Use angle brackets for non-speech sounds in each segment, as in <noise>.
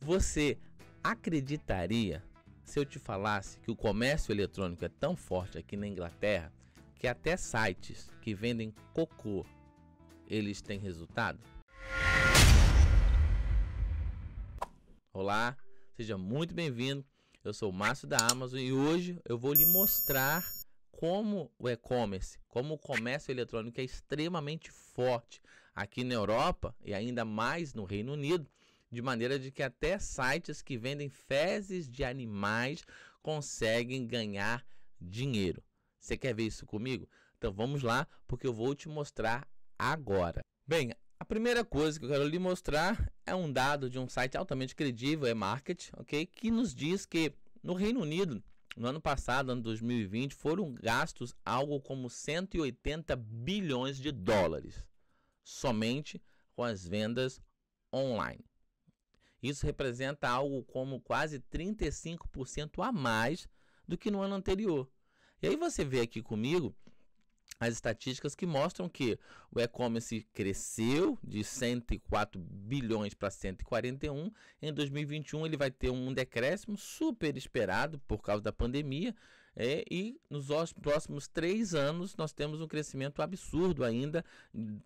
Você acreditaria se eu te falasse que o comércio eletrônico é tão forte aqui na Inglaterra que até sites que vendem cocô eles têm resultado? Olá, seja muito bem-vindo. Eu sou o Márcio da Amazon e hoje eu vou lhe mostrar como o e-commerce, como o comércio eletrônico é extremamente forte aqui na Europa e ainda mais no Reino Unido de maneira de que até sites que vendem fezes de animais conseguem ganhar dinheiro. Você quer ver isso comigo? Então vamos lá, porque eu vou te mostrar agora. Bem, a primeira coisa que eu quero lhe mostrar é um dado de um site altamente credível, é Market, ok? Que nos diz que no Reino Unido, no ano passado, ano 2020, foram gastos algo como 180 bilhões de dólares somente com as vendas online. Isso representa algo como quase 35% a mais do que no ano anterior. E aí você vê aqui comigo as estatísticas que mostram que o e-commerce cresceu de 104 bilhões para 141. Em 2021 ele vai ter um decréscimo super esperado por causa da pandemia é, e nos próximos três anos nós temos um crescimento absurdo ainda,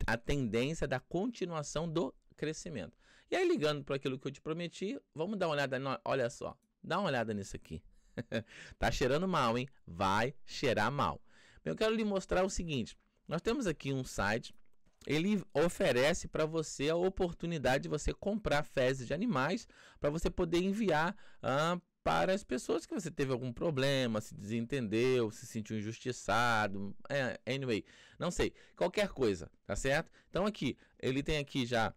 a tendência da continuação do crescimento. E aí, ligando para aquilo que eu te prometi, vamos dar uma olhada. Olha só, dá uma olhada nisso aqui. <laughs> tá cheirando mal, hein? Vai cheirar mal. Eu quero lhe mostrar o seguinte: nós temos aqui um site, ele oferece para você a oportunidade de você comprar fezes de animais para você poder enviar ah, para as pessoas que você teve algum problema, se desentendeu, se sentiu injustiçado, é, anyway, não sei, qualquer coisa, tá certo? Então aqui, ele tem aqui já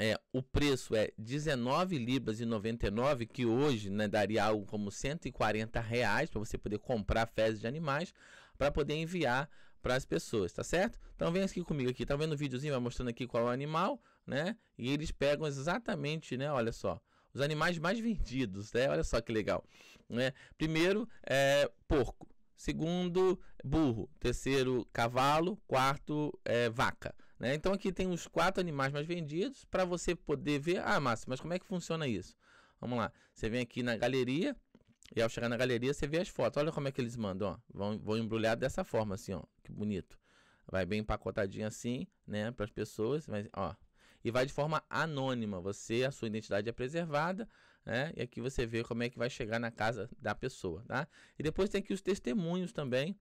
é, o preço é 19 libras e 99, que hoje né, daria algo como 140 reais para você poder comprar fezes de animais para poder enviar para as pessoas, tá certo? Então vem aqui comigo aqui, tá vendo o videozinho vai mostrando aqui qual é o animal, né? E eles pegam exatamente, né? Olha só, os animais mais vendidos, né? Olha só que legal, né? Primeiro é porco, segundo burro, terceiro cavalo, quarto é, vaca. Né? Então aqui tem os quatro animais mais vendidos para você poder ver. Ah, Márcio, mas como é que funciona isso? Vamos lá. Você vem aqui na galeria e ao chegar na galeria você vê as fotos. Olha como é que eles mandam. Ó. Vão, vão embrulhar dessa forma assim, ó. Que bonito. Vai bem empacotadinho assim, né, para as pessoas. Mas ó, e vai de forma anônima. Você, a sua identidade é preservada, né? E aqui você vê como é que vai chegar na casa da pessoa, tá? E depois tem aqui os testemunhos também,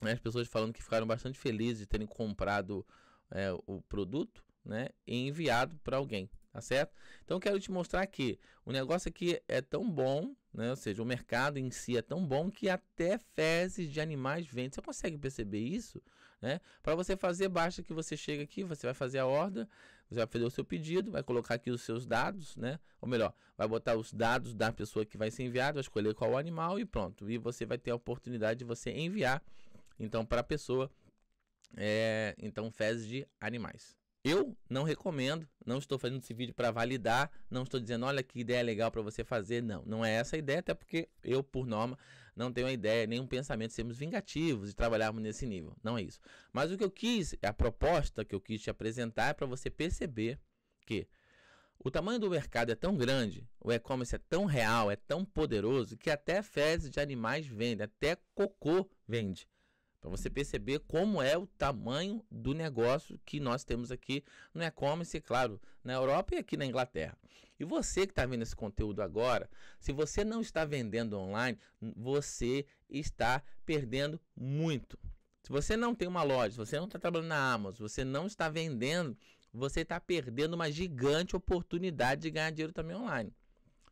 né? As pessoas falando que ficaram bastante felizes de terem comprado é, o produto né, e enviado para alguém, tá certo? Então quero te mostrar que o negócio aqui é tão bom, né, ou seja, o mercado em si é tão bom que até fezes de animais vende. Você consegue perceber isso? Né? Para você fazer, basta que você chega aqui, você vai fazer a ordem, você vai fazer o seu pedido, vai colocar aqui os seus dados, né? ou melhor, vai botar os dados da pessoa que vai ser enviado, vai escolher qual animal e pronto. E você vai ter a oportunidade de você enviar então para a pessoa é, então, fezes de animais. Eu não recomendo, não estou fazendo esse vídeo para validar, não estou dizendo, olha que ideia legal para você fazer, não, não é essa a ideia, até porque eu, por norma, não tenho a ideia, nenhum pensamento de sermos vingativos e trabalharmos nesse nível, não é isso. Mas o que eu quis, a proposta que eu quis te apresentar é para você perceber que o tamanho do mercado é tão grande, o e-commerce é tão real, é tão poderoso, que até fezes de animais vende, até cocô vende. Para você perceber como é o tamanho do negócio que nós temos aqui no e-commerce, claro, na Europa e aqui na Inglaterra. E você que está vendo esse conteúdo agora, se você não está vendendo online, você está perdendo muito. Se você não tem uma loja, se você não está trabalhando na Amazon, você não está vendendo, você está perdendo uma gigante oportunidade de ganhar dinheiro também online.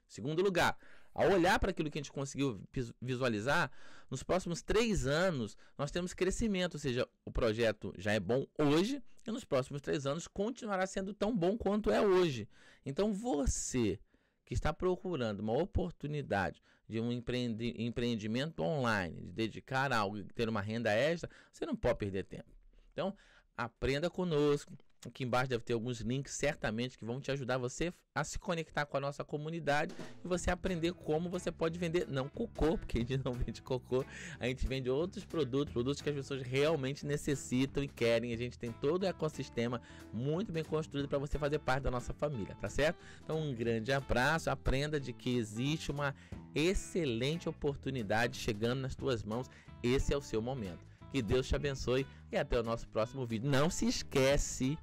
Segundo lugar, ao olhar para aquilo que a gente conseguiu visualizar, nos próximos três anos nós temos crescimento, ou seja, o projeto já é bom hoje e nos próximos três anos continuará sendo tão bom quanto é hoje. Então você que está procurando uma oportunidade de um empreendimento online, de dedicar algo, ter uma renda extra, você não pode perder tempo. Então aprenda conosco, Aqui embaixo deve ter alguns links certamente que vão te ajudar você a se conectar com a nossa comunidade e você aprender como você pode vender, não cocô, <laughs> porque a gente não vende cocô, a gente vende outros produtos, produtos que as pessoas realmente necessitam e querem. A gente tem todo o ecossistema muito bem construído para você fazer parte da nossa família, tá certo? Então, um grande abraço, aprenda de que existe uma excelente oportunidade chegando nas tuas mãos. Esse é o seu momento. Que Deus te abençoe e até o nosso próximo vídeo. Não se esquece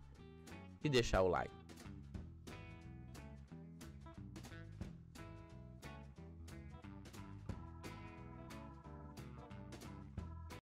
e deixar o like.